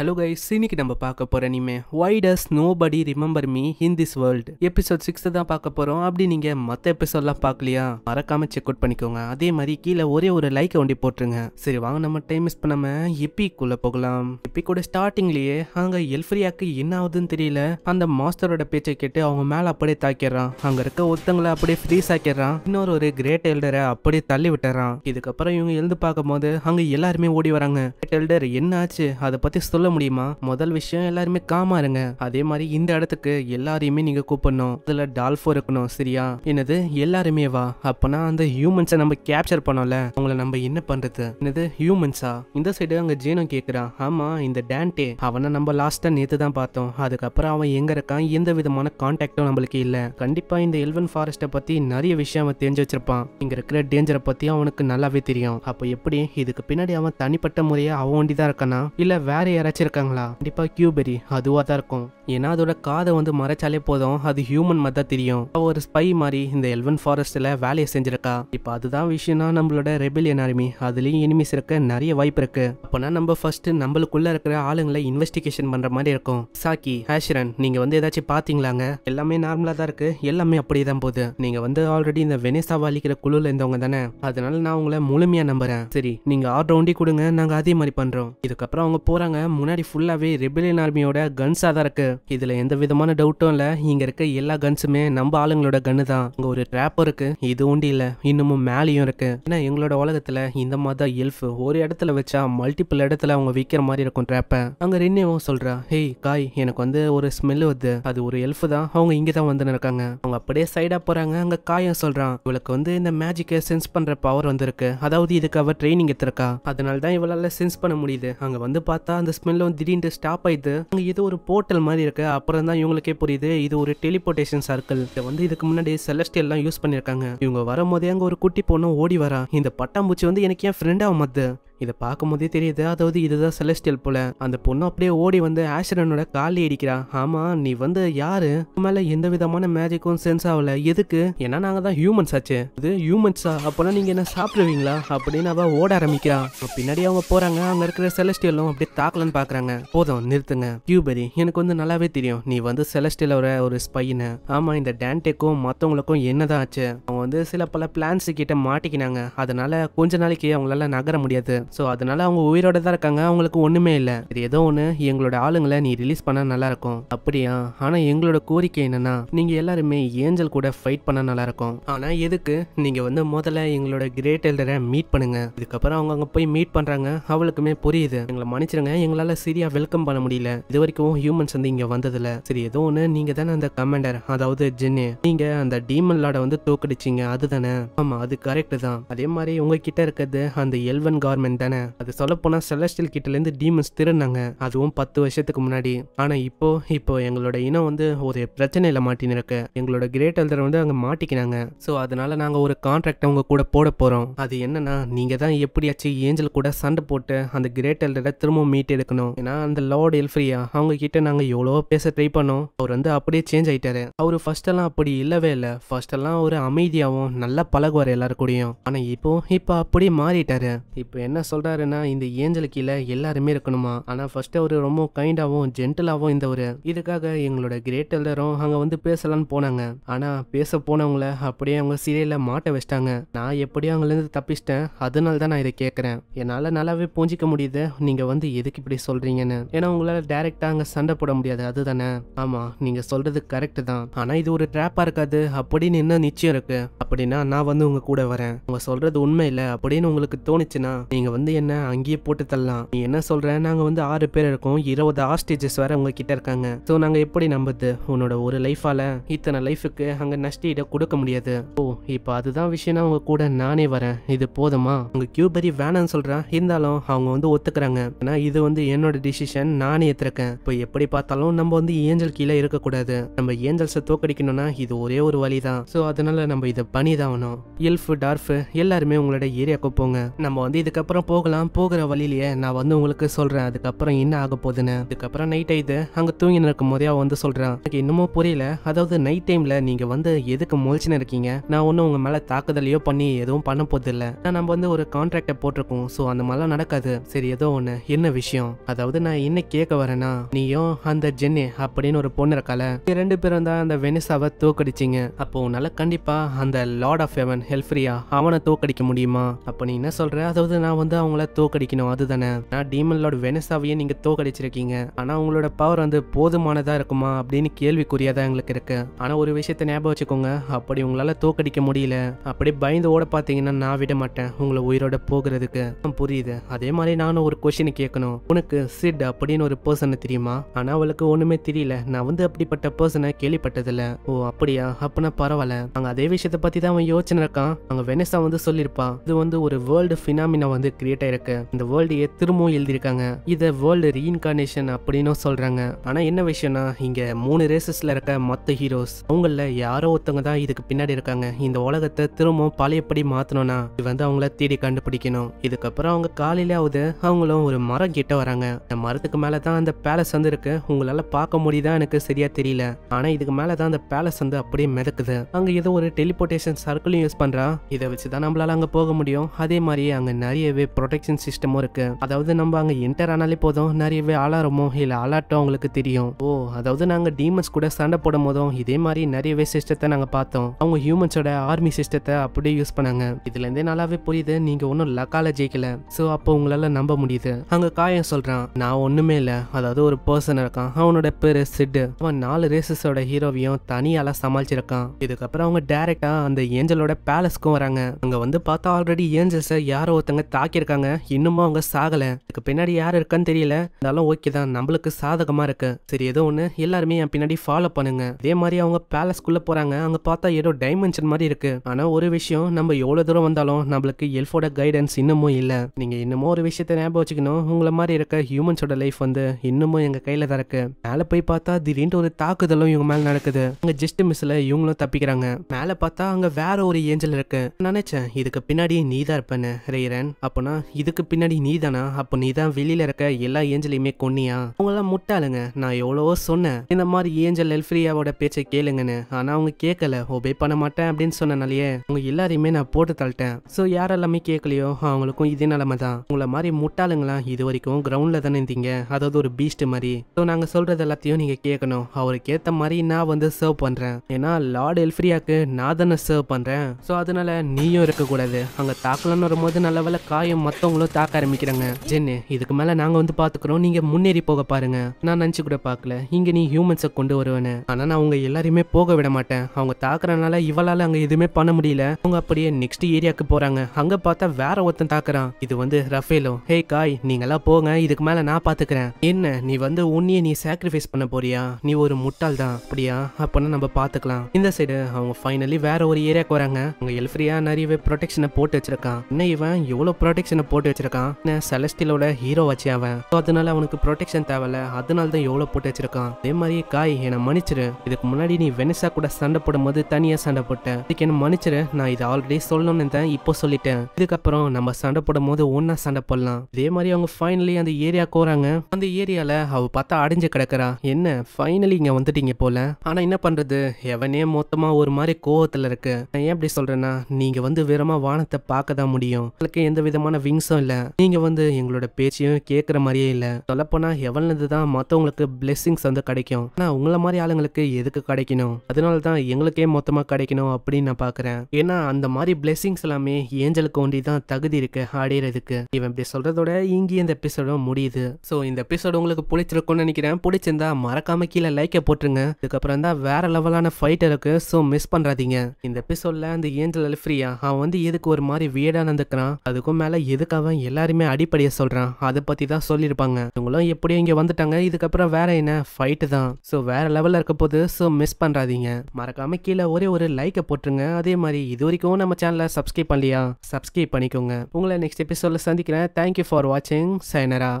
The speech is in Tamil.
ஹலோ கைஸ் இன்னைக்கு நம்ம பார்க்க போகிற இனிமே why does nobody remember me in this world episode sixth தான் பார்க்க போகிறோம் அப்படி நீங்கள் மற்ற எபிசோட்லாம் பார்க்கலையா மறக்காம செக் அவுட் பண்ணிக்கோங்க அதே மாதிரி கீழே ஒரே ஒரு லைக்கை ஒண்டி போட்டுருங்க சரி வாங்க நம்ம டைம் மிஸ் பண்ணாமல் எப்பிக்குள்ளே போகலாம் எப்பிக்கோட ஸ்டார்டிங்லேயே அங்கே எல்ஃப்ரியாக்கு என்ன ஆகுதுன்னு தெரியல அந்த மாஸ்டரோட பேச்சை கேட்டு அவங்க மேலே அப்படியே தாக்கிடுறான் அங்கே இருக்க ஒருத்தங்களை அப்படியே ஃப்ரீஸ் ஆக்கிடுறான் இன்னொரு ஒரு கிரேட் எல்டரை அப்படியே தள்ளி விட்டுறான் இதுக்கப்புறம் இவங்க எழுந்து பார்க்கும் போது அங்கே எல்லாருமே ஓடி வராங்க கிரேட் எல்டர் என்ன ஆச்சு அதை பற்றி சொல்ல சொல்ல முடியுமா முதல் விஷயம் எல்லாருமே காமா இருங்க அதே மாதிரி இந்த இடத்துக்கு எல்லாரையுமே நீங்க கூப்பிடணும் இதுல டால்ஃபோ இருக்கணும் சரியா என்னது எல்லாருமே வா அப்பனா அந்த ஹியூமன்ஸை நம்ம கேப்சர் பண்ணோம்ல அவங்கள நம்ம என்ன பண்றது என்னது ஹியூமன்ஸா இந்த சைடு அங்க ஜீனம் கேக்குறான் ஆமா இந்த டேண்டே அவனை நம்ம லாஸ்டா நேத்து தான் பார்த்தோம் அதுக்கப்புறம் அவன் எங்க இருக்கான் எந்த விதமான கான்டாக்டும் நம்மளுக்கு இல்ல கண்டிப்பா இந்த எல்வன் ஃபாரஸ்ட பத்தி நிறைய விஷயம் அவன் தெரிஞ்சு வச்சிருப்பான் இங்க இருக்கிற டேஞ்சரை பத்தி அவனுக்கு நல்லாவே தெரியும் அப்ப எப்படி இதுக்கு பின்னாடி அவன் தனிப்பட்ட முறையை அவன் ஒண்டி தான் இருக்கானா இல்ல வேற யாராச்சும் நினைச்சிருக்காங்களா கண்டிப்பா கியூபெரி அதுவா தான் இருக்கும் ஏன்னா அதோட காதை வந்து மறைச்சாலே போதும் அது ஹியூமன் மாதிரி தான் தெரியும் ஒரு ஸ்பை மாதிரி இந்த எல்வன் ஃபாரஸ்ட்ல வேலையை செஞ்சிருக்கா இப்போ அதுதான் விஷயம்னா நம்மளோட ரெபிலியன் ஆர்மி அதுலயும் இனிமேஸ் இருக்க நிறைய வாய்ப்பு இருக்கு அப்போனா நம்ம ஃபர்ஸ்ட் நம்மளுக்குள்ள இருக்கிற ஆளுங்களை இன்வெஸ்டிகேஷன் பண்ற மாதிரி இருக்கும் சாக்கி ஹேஷ்ரன் நீங்க வந்து ஏதாச்சும் பாத்தீங்களாங்க எல்லாமே நார்மலா தான் இருக்கு எல்லாமே அப்படியே தான் போகுது நீங்க வந்து ஆல்ரெடி இந்த வெனேசா அழிக்கிற குழுல இருந்தவங்க தானே அதனால நான் உங்களை முழுமையா நம்புறேன் சரி நீங்க ஆர்டர் ஒண்டி கொடுங்க நாங்க அதே மாதிரி பண்றோம் இதுக்கப்புறம் அவங்க போறாங்க முன்னாடி ஃபுல்லாகவே ரெபிலியன் ஆர்மியோட கன்ஸாக தான் இருக்கு இதில் எந்த விதமான டவுட்டும் இல்லை இங்கே இருக்க எல்லா கன்ஸுமே நம்ம ஆளுங்களோட கன்னு தான் அங்கே ஒரு ட்ராப்பும் இருக்கு இது ஒண்டி இல்லை இன்னமும் மேலேயும் இருக்கு ஏன்னா எங்களோட உலகத்தில் இந்த மாதிரி தான் எல்ஃப் ஒரு இடத்துல வச்சா மல்டிபிள் இடத்துல அவங்க விற்கிற மாதிரி இருக்கும் ட்ராப்பை அங்கே ரென்னேவும் சொல்கிறா ஹேய் காய் எனக்கு வந்து ஒரு ஸ்மெல் வருது அது ஒரு எல்ஃப் தான் அவங்க இங்கே தான் வந்து இருக்காங்க அவங்க அப்படியே சைடாக போகிறாங்க அங்கே காயம் சொல்கிறான் இவளுக்கு வந்து இந்த மேஜிக்கை சென்ஸ் பண்ணுற பவர் வந்திருக்கு அதாவது இதுக்கு அவள் ட்ரைனிங் எடுத்திருக்கா அதனால தான் இவளால் சென்ஸ் பண்ண முடியுது அங்கே வந்து பார்த்தா அந்த ஸ்மெல் மெல்ல வந்து திடீர்னு ஸ்டாப் ஆயிடுது அங்கே ஏதோ ஒரு போர்ட்டல் மாதிரி இருக்கு அப்புறம் தான் இவங்களுக்கே புரியுது இது ஒரு டெலிபோர்டேஷன் சர்க்கிள் இதை வந்து இதுக்கு முன்னாடி செலஸ்டியெல்லாம் யூஸ் பண்ணியிருக்காங்க இவங்க வரும்போதே அங்கே ஒரு குட்டி பொண்ணு ஓடி வரா இந்த பட்டாம்பூச்சி வந்து எனக்கு என் ஃப்ரெண்டாக மத்து இதை பார்க்கும்போதே தெரியுது அதாவது இதுதான் செலஸ்டியல் போல அந்த பொண்ணு அப்படியே ஓடி வந்து ஆஷரனோட காலி அடிக்கிறா ஆமா நீ வந்து யாரு மேல எந்த விதமான மேஜிக்கும் சென்ஸ் ஆகல எதுக்கு ஏன்னா நாங்க தான் ஹியூமன்ஸ் ஆச்சு இது ஹியூமன்ஸா அப்பனா நீங்க என்ன சாப்பிடுவீங்களா அப்படின்னு அவ ஓட ஆரம்பிக்கிறா பின்னாடி அவங்க போறாங்க அங்க இருக்கிற செலஸ்டியலும் அப்படியே தாக்கலன்னு பாக்குறாங்க போதும் நிறுத்துங்க கியூபரி எனக்கு வந்து நல்லாவே தெரியும் நீ வந்து செலஸ்டியலோட ஒரு ஸ்பைனு ஆமா இந்த டேன்டெக்கும் மத்தவங்களுக்கும் என்னதான் ஆச்சு அவங்க வந்து சில பல பிளான்ஸ் கிட்ட மாட்டிக்கினாங்க அதனால கொஞ்ச நாளைக்கு அவங்களால நகர முடியாது ஸோ அதனால அவங்க உயிரோட தான் இருக்காங்க அவங்களுக்கு ஒன்றுமே இல்லை இது ஏதோ ஒன்று எங்களோட ஆளுங்களை நீ ரிலீஸ் பண்ணால் நல்லாயிருக்கும் அப்படியா ஆனால் எங்களோட கோரிக்கை என்னன்னா நீங்கள் எல்லாருமே ஏஞ்சல் கூட ஃபைட் பண்ணால் நல்லாயிருக்கும் ஆனால் எதுக்கு நீங்கள் வந்து முதல்ல எங்களோட கிரேட் எல்டரை மீட் பண்ணுங்க இதுக்கப்புறம் அவங்க அங்கே போய் மீட் பண்ணுறாங்க அவளுக்குமே புரியுது எங்களை மன்னிச்சிருங்க எங்களால் சரியாக வெல்கம் பண்ண முடியல இது வரைக்கும் ஹியூமன்ஸ் வந்து இங்கே வந்ததில்ல சரி ஏதோ ஒன்று நீங்கள் தானே அந்த கமாண்டர் அதாவது ஜென்னு நீங்கள் அந்த டீமன் லாடை வந்து தோக்கடிச்சிங்க அதுதானே ஆமாம் அது கரெக்டு தான் அதே மாதிரி உங்ககிட்ட இருக்கிறது அந்த எல்வன் கார்மெண்ட் டீமன் தானே அது சொல்லப்போனால் செலஸ்டியல் கிட்டேருந்து டீமன்ஸ் திருடினாங்க அதுவும் பத்து வருஷத்துக்கு முன்னாடி ஆனால் இப்போ இப்போ எங்களோட இனம் வந்து ஒரு பிரச்சனையில் மாட்டின்னு இருக்கு எங்களோட கிரேட் எல்டர் வந்து அங்கே மாட்டிக்கினாங்க ஸோ அதனால நாங்கள் ஒரு கான்ட்ராக்ட் அவங்க கூட போட போகிறோம் அது என்னன்னா நீங்கள் தான் எப்படியாச்சும் ஏஞ்சல் கூட சண்டை போட்டு அந்த கிரேட் எல்டரை திரும்பவும் மீட் எடுக்கணும் ஏன்னா அந்த லார்டு எல்ஃப்ரியா அவங்க கிட்ட நாங்கள் எவ்வளோ பேச ட்ரை பண்ணோம் அவர் வந்து அப்படியே சேஞ்ச் ஆயிட்டாரு அவர் ஃபர்ஸ்டெல்லாம் அப்படி இல்லவே இல்லை ஃபர்ஸ்டெல்லாம் ஒரு அமைதியாகவும் நல்லா பழகுவார் கூடயும் ஆனால் இப்போ இப்போ அப்படியே மாறிட்டாரு இப்போ என்ன என்ன சொல்றாருன்னா இந்த ஏஞ்சல் கீழே எல்லாருமே இருக்கணுமா ஆனா ஃபர்ஸ்ட் அவரு ரொம்ப கைண்டாவும் ஜென்டலாவும் ஒரு இதுக்காக எங்களோட கிரேட் எல்டரும் அங்க வந்து பேசலான்னு போனாங்க ஆனா பேச போனவங்கள அப்படியே அவங்க சிறையில மாட்ட வச்சிட்டாங்க நான் எப்படியும் அவங்கலேருந்து தப்பிச்சிட்டேன் அதனால தான் நான் இதை கேட்குறேன் என்னால் நல்லாவே புரிஞ்சிக்க முடியுது நீங்கள் வந்து எதுக்கு இப்படி சொல்கிறீங்கன்னு ஏன்னா உங்களால் டேரெக்டாக அங்கே சண்டை போட முடியாது அதுதானே ஆமாம் நீங்கள் சொல்கிறது கரெக்டு தான் ஆனால் இது ஒரு ட்ராப்பாக இருக்காது அப்படின்னு என்ன நிச்சயம் இருக்குது அப்படின்னா நான் வந்து உங்கள் கூட வரேன் உங்கள் சொல்கிறது உண்மை இல்லை அப்படின்னு உங்களுக்கு தோணுச்சுன்னா நீங்கள் வந்து என்ன அங்கேயே போட்டு தள்ளலாம் நீ என்ன சொல்ற நாங்க வந்து ஆறு பேர் இருக்கோம் இருபது ஆஸ்டேஜஸ் வேற உங்க கிட்ட இருக்காங்க ஸோ நாங்க எப்படி நம்புது உன்னோட ஒரு லைஃபால இத்தனை லைஃபுக்கு அங்க நஷ்டீட கொடுக்க முடியாது ஓ இப்போ அதுதான் விஷயம்னா உங்க கூட நானே வரேன் இது போதுமா உங்க கியூபெரி வேணாம்னு சொல்றேன் இருந்தாலும் அவங்க வந்து ஒத்துக்கிறாங்க ஆனா இது வந்து என்னோட டிசிஷன் நானே ஏத்திருக்கேன் இப்போ எப்படி பார்த்தாலும் நம்ம வந்து ஏஞ்சல் கீழே இருக்கக்கூடாது நம்ம ஏஞ்சல்ஸை தோக்கடிக்கணும்னா இது ஒரே ஒரு வழி தான் ஸோ அதனால நம்ம இதை பண்ணிதான் ஆகணும் எல்ஃபு டார்ஃபு எல்லாருமே உங்களோட ஏரியாவுக்கு போங்க நம்ம வந்து இதுக்கப்புறம் போகலாம் போகிற வழியிலேயே நான் வந்து உங்களுக்கு சொல்கிறேன் அதுக்கப்புறம் என்ன ஆக போகுதுன்னு அதுக்கப்புறம் நைட் ஆயிடுது அங்கே தூங்கி நிற்கும் போதே அவன் வந்து சொல்கிறான் எனக்கு இன்னமும் புரியல அதாவது நைட் டைமில் நீங்கள் வந்து எதுக்கு முழிச்சுன்னு இருக்கீங்க நான் ஒன்றும் உங்கள் மேலே தாக்குதலையோ பண்ணி எதுவும் பண்ண போதில்லை நான் நம்ம வந்து ஒரு கான்ட்ராக்டை போட்டிருக்கோம் ஸோ அந்த மாதிரிலாம் நடக்காது சரி ஏதோ ஒன்று என்ன விஷயம் அதாவது நான் என்ன கேட்க வரேன்னா நீயும் அந்த ஜென்னி அப்படின்னு ஒரு பொண்ணு இருக்கால ரெண்டு பேரும் தான் அந்த வெனிசாவை தூக்கடிச்சிங்க அப்போ உன்னால கண்டிப்பா அந்த லார்ட் ஆஃப் ஹெவன் ஹெல்ஃப்ரியா அவனை தூக்கடிக்க முடியுமா அப்ப நீ என்ன சொல்ற அதாவது நான் வந்து வந்து அவங்கள தோக்கடிக்கணும் அதுதானே ஆனால் டீமன்லோட வெனசாவையே நீங்கள் தோக்கடிச்சிருக்கீங்க ஆனால் உங்களோட பவர் வந்து போதுமானதாக இருக்குமா அப்படின்னு கேள்விக்குறியாக தான் எங்களுக்கு இருக்கு ஆனால் ஒரு விஷயத்தை ஞாபகம் வச்சுக்கோங்க அப்படி உங்களால் தோக்கடிக்க முடியல அப்படி பயந்து ஓட பாத்தீங்கன்னா நான் விட மாட்டேன் உங்களை உயிரோட போகிறதுக்கு புரியுது அதே மாதிரி நானும் ஒரு கொஸ்டின் கேட்கணும் உனக்கு சிட் அப்படின்னு ஒரு பர்சனை தெரியுமா ஆனால் அவளுக்கு ஒன்றுமே தெரியல நான் வந்து அப்படிப்பட்ட பர்சனை கேள்விப்பட்டதில்ல ஓ அப்படியா அப்படின்னா பரவாயில்ல அங்கே அதே விஷயத்தை பற்றி தான் அவன் யோசனை இருக்கான் அங்க வெனசா வந்து சொல்லியிருப்பான் இது வந்து ஒரு வேர்ல்டு ஃபினாமினா வந்து கிரியேட் ஆயிருக்கு இந்த வேர்ல்டையே திரும்பவும் எழுதியிருக்காங்க இதை வேர்ல்டு ரீஇன்கார்னேஷன் அப்படின்னு சொல்றாங்க ஆனா என்ன விஷயம்னா இங்க மூணு ரேசஸ்ல இருக்க மொத்த ஹீரோஸ் அவங்கள யாரோ ஒருத்தவங்க தான் இதுக்கு பின்னாடி இருக்காங்க இந்த உலகத்தை திரும்பவும் பழையப்படி மாத்தணும்னா இது வந்து அவங்கள தேடி கண்டுபிடிக்கணும் இதுக்கப்புறம் அவங்க காலையில ஆகுது அவங்களும் ஒரு மரம் கிட்ட வராங்க இந்த மரத்துக்கு மேலதான் தான் அந்த பேலஸ் வந்து இருக்கு உங்களால பார்க்க முடியுதா எனக்கு சரியா தெரியல ஆனா இதுக்கு மேலதான் தான் அந்த பேலஸ் வந்து அப்படியே மிதக்குது அங்க ஏதோ ஒரு டெலிபோர்டேஷன் சர்க்கிளும் யூஸ் பண்றா இதை வச்சுதான் நம்மளால அங்க போக முடியும் அதே மாதிரி அங்க நிறையவே ப்ரொடெக்ஷன் சிஸ்டமும் இருக்கு அதாவது நம்ம அங்கே என்டர் ஆனாலே போதும் நிறையவே ஆளாரமோ இல்லை அலாட்டோ அவங்களுக்கு தெரியும் ஓ அதாவது நாங்கள் டீமன்ஸ் கூட சண்டை போடும் போதும் இதே மாதிரி நிறையவே சிஸ்டத்தை நாங்கள் பார்த்தோம் அவங்க ஹியூமன்ஸோட ஆர்மி சிஸ்டத்தை அப்படியே யூஸ் பண்ணாங்க இதுலேருந்தே நல்லாவே புரியுது நீங்கள் ஒன்றும் லக்கால ஜெயிக்கல ஸோ அப்போ உங்களால் நம்ப முடியுது அங்கே காயம் சொல்கிறான் நான் ஒன்றுமே இல்லை அதாவது ஒரு பர்சன் இருக்கான் அவனோட பேர் சிட்டு அவன் நாலு ரேசஸோட ஹீரோவையும் தனியால சமாளிச்சிருக்கான் இதுக்கப்புறம் அவங்க டைரக்டா அந்த ஏஞ்சலோட பேலஸ்க்கும் வராங்க அங்க வந்து பார்த்தா ஆல்ரெடி ஏஞ்சல்ஸை யாரோ ஒருத்தங்க தாக்கி இருக்காங்க இன்னுமும் அவங்க சாகலை இதுக்கு பின்னாடி யார் இருக்கான்னு தெரியல இருந்தாலும் ஓகே தான் நம்மளுக்கு சாதகமாக இருக்கு சரி ஏதோ ஒன்று எல்லாருமே என் பின்னாடி ஃபாலோ பண்ணுங்க அதே மாதிரி அவங்க பேலஸ்க்குள்ளே போகிறாங்க அங்கே பார்த்தா ஏதோ டைமென்ஷன் மாதிரி இருக்கு ஆனால் ஒரு விஷயம் நம்ம எவ்வளோ தூரம் வந்தாலும் நம்மளுக்கு எல்ஃபோட கைடன்ஸ் இன்னமும் இல்லை நீங்கள் இன்னமும் ஒரு விஷயத்த ஞாபகம் வச்சுக்கணும் உங்களை மாதிரி இருக்க ஹியூமன்ஸோட லைஃப் வந்து இன்னமும் எங்கள் கையில் தான் இருக்கு மேலே போய் பார்த்தா திடீர்னு ஒரு தாக்குதலும் இவங்க மேலே நடக்குது அங்கே ஜஸ்ட் மிஸ்ல இவங்களும் தப்பிக்கிறாங்க மேலே பார்த்தா அங்கே வேற ஒரு ஏஞ்சல் இருக்கு நினைச்சேன் இதுக்கு பின்னாடி நீ தான் இருப்பேன்னு ரீரன் அப்போ போனால் இதுக்கு பின்னாடி நீ தானா அப்போ நீ தான் இருக்க எல்லா ஏஞ்சலையுமே கொன்னியா எல்லாம் முட்டாளுங்க நான் எவ்வளவோ சொன்னேன் இந்த மாதிரி ஏஞ்சல் எல்ஃபிரியாவோட பேச்சை கேளுங்கன்னு ஆனா அவங்க கேட்கல ஒபே பண்ண மாட்டேன் அப்படின்னு சொன்னனாலேயே அவங்க எல்லாரையுமே நான் போட்டு தள்ளிட்டேன் சோ யாரெல்லாமே கேட்கலையோ அவங்களுக்கும் இதே நிலைமை தான் உங்களை மாதிரி முட்டாளுங்களா இது வரைக்கும் கிரவுண்ட்ல தானே இருந்தீங்க அதாவது ஒரு பீஸ்ட் மாதிரி சோ நாங்க சொல்றது எல்லாத்தையும் நீங்க கேட்கணும் அவருக்கு ஏத்த மாதிரி நான் வந்து சர்வ் பண்றேன் ஏன்னா லார்டு எல்ஃபிரியாக்கு நான் தானே சர்வ் பண்றேன் சோ அதனால நீயும் இருக்கக்கூடாது அங்க தாக்கலன்னு வரும்போது நல்ல வேலை காயம் ஜென்னையும் மற்றவங்களும் தாக்க ஆரம்பிக்கிறாங்க ஜென்னு இதுக்கு மேலே நாங்கள் வந்து பார்த்துக்குறோம் நீங்கள் முன்னேறி போக பாருங்க நான் நினச்சி கூட பார்க்கல இங்கே நீ ஹியூமன்ஸை கொண்டு வருவேன்னு ஆனால் நான் அவங்க எல்லாரையுமே போக விட மாட்டேன் அவங்க தாக்குறனால இவளால் அங்கே எதுவுமே பண்ண முடியல அவங்க அப்படியே நெக்ஸ்ட் ஏரியாவுக்கு போகிறாங்க அங்கே பார்த்தா வேற ஒருத்தன் தாக்குறான் இது வந்து ரஃபேலோ ஹே காய் நீங்களாம் போங்க இதுக்கு மேலே நான் பார்த்துக்கிறேன் என்ன நீ வந்து உன்னையே நீ சாக்ரிஃபைஸ் பண்ண போறியா நீ ஒரு முட்டாள் தான் அப்படியா அப்படின்னு நம்ம பார்த்துக்கலாம் இந்த சைடு அவங்க ஃபைனலி வேற ஒரு ஏரியாவுக்கு வராங்க அவங்க எல்ஃப்ரியா நிறையவே ப்ரொடெக்ஷனை போட்டு வச்சிருக்கான் என்ன இவன் எவ்வளோ ப்ரொடெக்ஷன் ப்ரொடெக்ஷனை போட்டு வச்சிருக்கான் செலஸ்டிலோட ஹீரோ வச்சு அவன் அதனால அவனுக்கு ப்ரொடெக்ஷன் தேவையில்ல அதனால தான் எவ்வளோ போட்டு வச்சிருக்கான் அதே மாதிரி காய் என்னை மன்னிச்சிரு இதுக்கு முன்னாடி நீ வெனிசா கூட சண்டை போடும் போது தனியாக சண்டை போட்டேன் இதுக்கு என்ன மன்னிச்சிரு நான் இதை ஆல்ரெடி சொல்லணும்னு தான் இப்போ சொல்லிட்டேன் இதுக்கப்புறம் நம்ம சண்டை போடும் போது ஒன்னா சண்டை போடலாம் இதே மாதிரி அவங்க ஃபைனலி அந்த ஏரியா கோராங்க அந்த ஏரியால அவ பார்த்தா அடைஞ்சு கிடக்குறா என்ன ஃபைனலி இங்க வந்துட்டீங்க போல ஆனா என்ன பண்றது எவனே மொத்தமா ஒரு மாதிரி கோவத்துல இருக்கு நான் ஏன் அப்படி சொல்றேன்னா நீங்க வந்து வெறுமா வானத்தை பார்க்க தான் முடியும் எந்த விதமான தரமான விங்ஸும் இல்லை நீங்கள் வந்து எங்களோட பேச்சையும் கேட்குற மாதிரியே இல்லை சொல்லப்போனால் எவ்வளவு தான் மற்றவங்களுக்கு பிளெஸ்ஸிங்ஸ் வந்து கிடைக்கும் ஆனால் உங்களை மாதிரி ஆளுங்களுக்கு எதுக்கு கிடைக்கணும் அதனால தான் எங்களுக்கே மொத்தமாக கிடைக்கணும் அப்படின்னு நான் பார்க்குறேன் ஏன்னா அந்த மாதிரி பிளெஸ்ஸிங்ஸ் எல்லாமே ஏஞ்சலுக்கு ஒண்டி தான் தகுதி இருக்கு ஆடிறதுக்கு இவன் இப்படி சொல்கிறதோட இங்கே இந்த எபிசோடும் முடியுது ஸோ இந்த எபிசோடு உங்களுக்கு பிடிச்சிருக்கும்னு நினைக்கிறேன் பிடிச்சிருந்தா மறக்காம கீழே லைக்கை போட்டுருங்க அதுக்கப்புறம் தான் வேற லெவலான ஃபைட் இருக்கு ஸோ மிஸ் பண்ணுறாதீங்க இந்த எபிசோடில் அந்த ஏஞ்சல் அல்ஃப்ரியா அவன் வந்து எதுக்கு ஒரு மாதிரி வியடாக நடந்துக்கிறான் அதுக்கும் மேலே எதுக்காக எல்லாருமே அடிப்படையை சொல்கிறான் அதை பற்றி தான் சொல்லியிருப்பாங்க இவங்களும் எப்படியும் இங்கே வந்துட்டாங்க இதுக்கப்புறம் வேற என்ன ஃபைட்டு தான் ஸோ வேற லெவலில் இருக்க போது ஸோ மிஸ் பண்ணுறாதீங்க மறக்காமல் கீழே ஒரே ஒரு லைக்கை போட்டுருங்க அதே மாதிரி இது வரைக்கும் நம்ம சேனலை சப்ஸ்கிரைப் பண்ணலையா சப்ஸ்கிரைப் பண்ணிக்கோங்க உங்களை நெக்ஸ்ட் எபிசோடில் சந்திக்கிறேன் தேங்க்யூ ஃபார் வாட்சிங் சைனரா